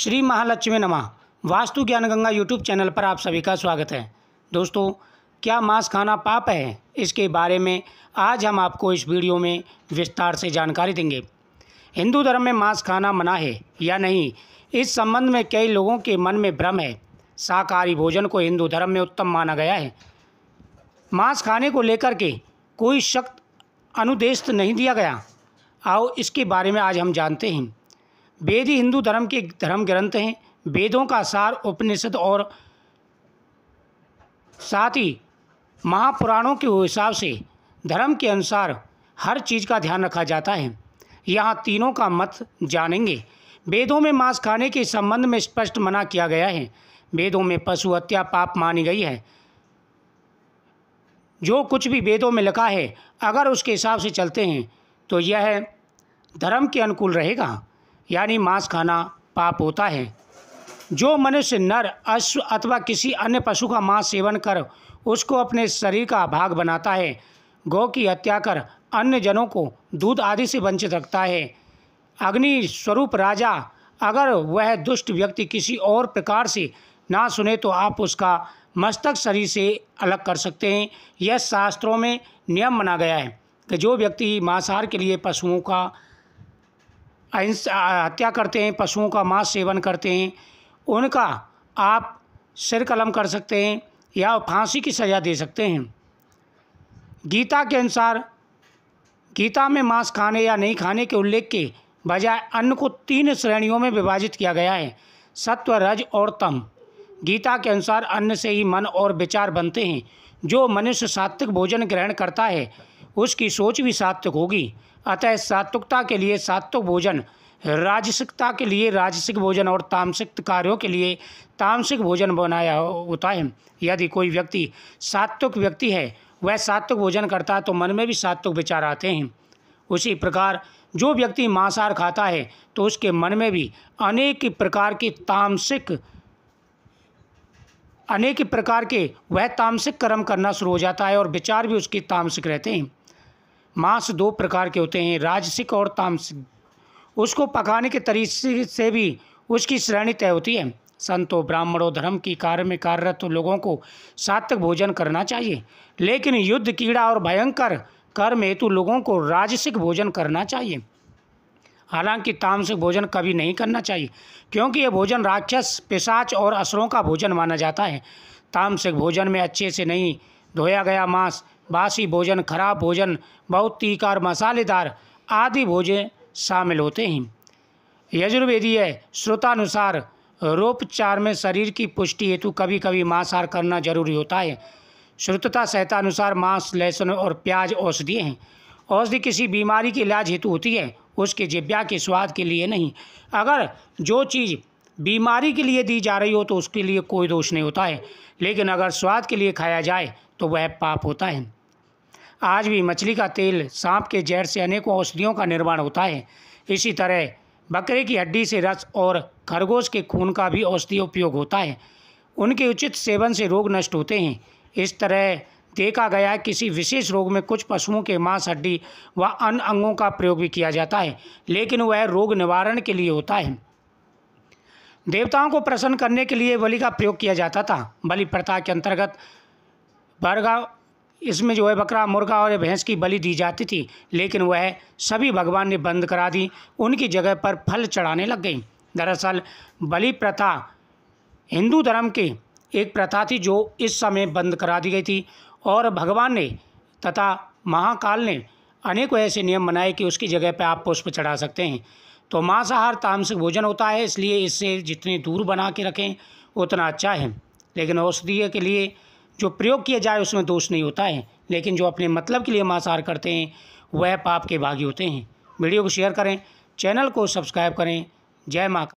श्री महालक्ष्मी नमा वास्तु ज्ञान Ganga YouTube channel पर आप सभी का स्वागत है दोस्तों क्या मांस खाना पाप है इसके बारे में आज हम आपको इस वीडियो में विस्तार से जानकारी देंगे हिंदू धर्म में मांस खाना मना है या नहीं इस संबंध में कई लोगों के मन में भ्रम है शाकाहारी भोजन को हिंदू धर्म में उत्तम माना गया है मांस खाने को लेकर के कोई सख्त अनुदेश तो नहीं दिया गया आओ इसके बारे में आज हम जानते हैं वेद ही हिंदू धर्म के धर्म ग्रंथ हैं वेदों का सार उपनिषद और साथ ही महापुराणों के हिसाब से धर्म के अनुसार हर चीज़ का ध्यान रखा जाता है यहाँ तीनों का मत जानेंगे वेदों में मांस खाने के संबंध में स्पष्ट मना किया गया है वेदों में पशु हत्या पाप मानी गई है जो कुछ भी वेदों में लिखा है अगर उसके हिसाब से चलते हैं तो यह धर्म के अनुकूल रहेगा यानी मांस खाना पाप होता है जो मनुष्य नर अश्व अथवा किसी अन्य पशु का मांस सेवन कर उसको अपने शरीर का भाग बनाता है गौ की हत्या कर अन्य जनों को दूध आदि से वंचित रखता है अग्नि स्वरूप राजा अगर वह दुष्ट व्यक्ति किसी और प्रकार से ना सुने तो आप उसका मस्तक शरीर से अलग कर सकते हैं यह शास्त्रों में नियम बना गया है कि जो व्यक्ति मांसाहार के लिए पशुओं का अहिंसा हत्या करते हैं पशुओं का मांस सेवन करते हैं उनका आप सिर कलम कर सकते हैं या फांसी की सज़ा दे सकते हैं गीता के अनुसार गीता में मांस खाने या नहीं खाने के उल्लेख के बजाय अन्न को तीन श्रेणियों में विभाजित किया गया है सत्व रज और तम गीता के अनुसार अन्न से ही मन और विचार बनते हैं जो मनुष्य सात्विक भोजन ग्रहण करता है उसकी सोच भी सात्विक होगी अतः सात्विकता के लिए सात्विक भोजन राजसिकता के लिए राजसिक भोजन और तामसिक कार्यों के लिए तामसिक भोजन बनाया होता है यदि कोई व्यक्ति सात्विक व्यक्ति है वह सात्विक भोजन करता है तो मन में भी सात्विक विचार आते हैं उसी प्रकार जो व्यक्ति मांसाहार खाता है तो उसके मन में भी अनेक प्रकार के तामसिक अनेक प्रकार के वह तामसिक कर्म करना शुरू हो जाता है और विचार भी उसके तामसिक रहते हैं मांस दो प्रकार के होते हैं राजसिक और तामसिक उसको पकाने के तरीके से भी उसकी श्रेणी तय होती है संतों ब्राह्मणों धर्म की कार्य में कार्यरत लोगों को सात्विक भोजन करना चाहिए लेकिन युद्ध कीड़ा और भयंकर कर्म हेतु लोगों को राजसिक भोजन करना चाहिए हालांकि तामसिक भोजन कभी नहीं करना चाहिए क्योंकि यह भोजन राक्षस पिशाच और असरों का भोजन माना जाता है तामसिक भोजन में अच्छे से नहीं धोया गया मांस बासी भोजन खराब भोजन बहुत तीखा और मसालेदार आदि भोजन शामिल होते हैं यजुर्वेदीय श्रोतानुसार रोपचार में शरीर की पुष्टि हेतु कभी कभी मांसाहार करना जरूरी होता है श्रुतता अनुसार मांस लहसुन और प्याज औषधीय हैं औषधि किसी बीमारी के इलाज हेतु होती है उसके जिब्या के स्वाद के लिए नहीं अगर जो चीज़ बीमारी के लिए दी जा रही हो तो उसके लिए कोई दोष नहीं होता है लेकिन अगर स्वाद के लिए खाया जाए तो वह पाप होता है आज भी मछली का तेल सांप के जहर से अनेकों औषधियों का निर्माण होता है इसी तरह बकरे की हड्डी से रस और खरगोश के खून का भी औषधीय उपयोग होता है उनके उचित सेवन से रोग नष्ट होते हैं इस तरह देखा गया किसी विशेष रोग में कुछ पशुओं के मांस हड्डी व अन्य अंगों का प्रयोग भी किया जाता है लेकिन वह रोग निवारण के लिए होता है देवताओं को प्रसन्न करने के लिए बलि का प्रयोग किया जाता था बलि प्रथा के अंतर्गत बरगा इसमें जो है बकरा मुर्गा और भैंस की बलि दी जाती थी लेकिन वह सभी भगवान ने बंद करा दी उनकी जगह पर फल चढ़ाने लग गई दरअसल बलि प्रथा हिंदू धर्म की एक प्रथा थी जो इस समय बंद करा दी गई थी और भगवान ने तथा महाकाल ने अनेकों ऐसे नियम बनाए कि उसकी जगह पर आप पुष्प चढ़ा सकते हैं तो मांसाहार तामसिक भोजन होता है इसलिए इससे जितनी दूर बना के रखें उतना अच्छा है लेकिन औषधीय के लिए जो प्रयोग किया जाए उसमें दोष नहीं होता है लेकिन जो अपने मतलब के लिए मांसाहार करते हैं वह पाप के भागी होते हैं वीडियो को शेयर करें चैनल को सब्सक्राइब करें जय माँ